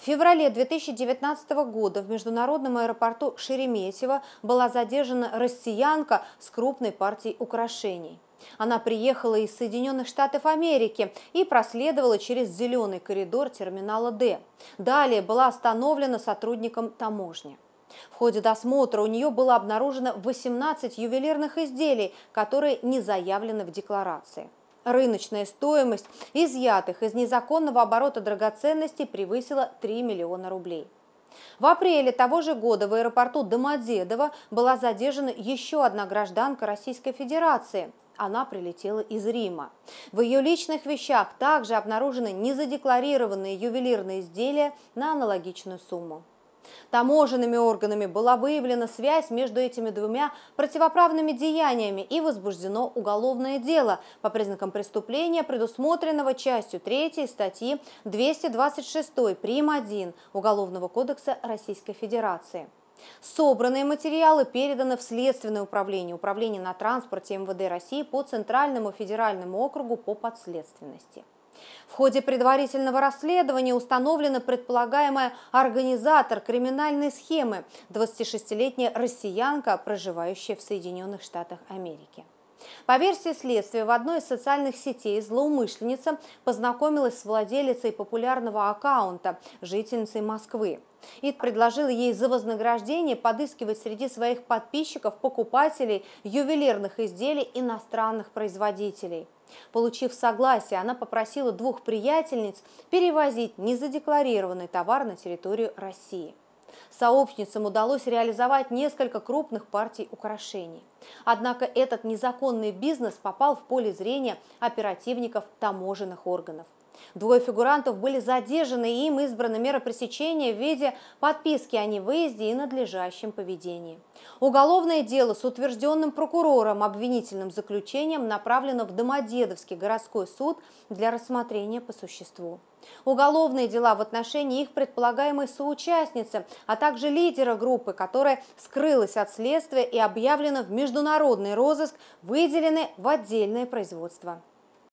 В феврале 2019 года в международном аэропорту Шереметьево была задержана россиянка с крупной партией украшений. Она приехала из Соединенных Штатов Америки и проследовала через зеленый коридор терминала «Д». Далее была остановлена сотрудником таможни. В ходе досмотра у нее было обнаружено 18 ювелирных изделий, которые не заявлены в декларации. Рыночная стоимость изъятых из незаконного оборота драгоценностей превысила 3 миллиона рублей. В апреле того же года в аэропорту Домодедово была задержана еще одна гражданка Российской Федерации. Она прилетела из Рима. В ее личных вещах также обнаружены незадекларированные ювелирные изделия на аналогичную сумму. Таможенными органами была выявлена связь между этими двумя противоправными деяниями и возбуждено уголовное дело по признакам преступления, предусмотренного частью 3 статьи 226 прим. 1 Уголовного кодекса Российской Федерации. Собранные материалы переданы в Следственное управление, Управление на транспорте МВД России по Центральному федеральному округу по подследственности. В ходе предварительного расследования установлена предполагаемая организатор криминальной схемы – 26-летняя россиянка, проживающая в Соединенных Штатах Америки. По версии следствия, в одной из социальных сетей злоумышленница познакомилась с владелицей популярного аккаунта, жительницей Москвы. и предложила ей за вознаграждение подыскивать среди своих подписчиков покупателей ювелирных изделий иностранных производителей – Получив согласие, она попросила двух приятельниц перевозить незадекларированный товар на территорию России. Сообщницам удалось реализовать несколько крупных партий украшений. Однако этот незаконный бизнес попал в поле зрения оперативников таможенных органов. Двое фигурантов были задержаны, и им избраны меры пресечения в виде подписки о невыезде и надлежащем поведении. Уголовное дело с утвержденным прокурором обвинительным заключением направлено в Домодедовский городской суд для рассмотрения по существу. Уголовные дела в отношении их предполагаемой соучастницы, а также лидера группы, которая скрылась от следствия и объявлена в международный розыск, выделены в отдельное производство.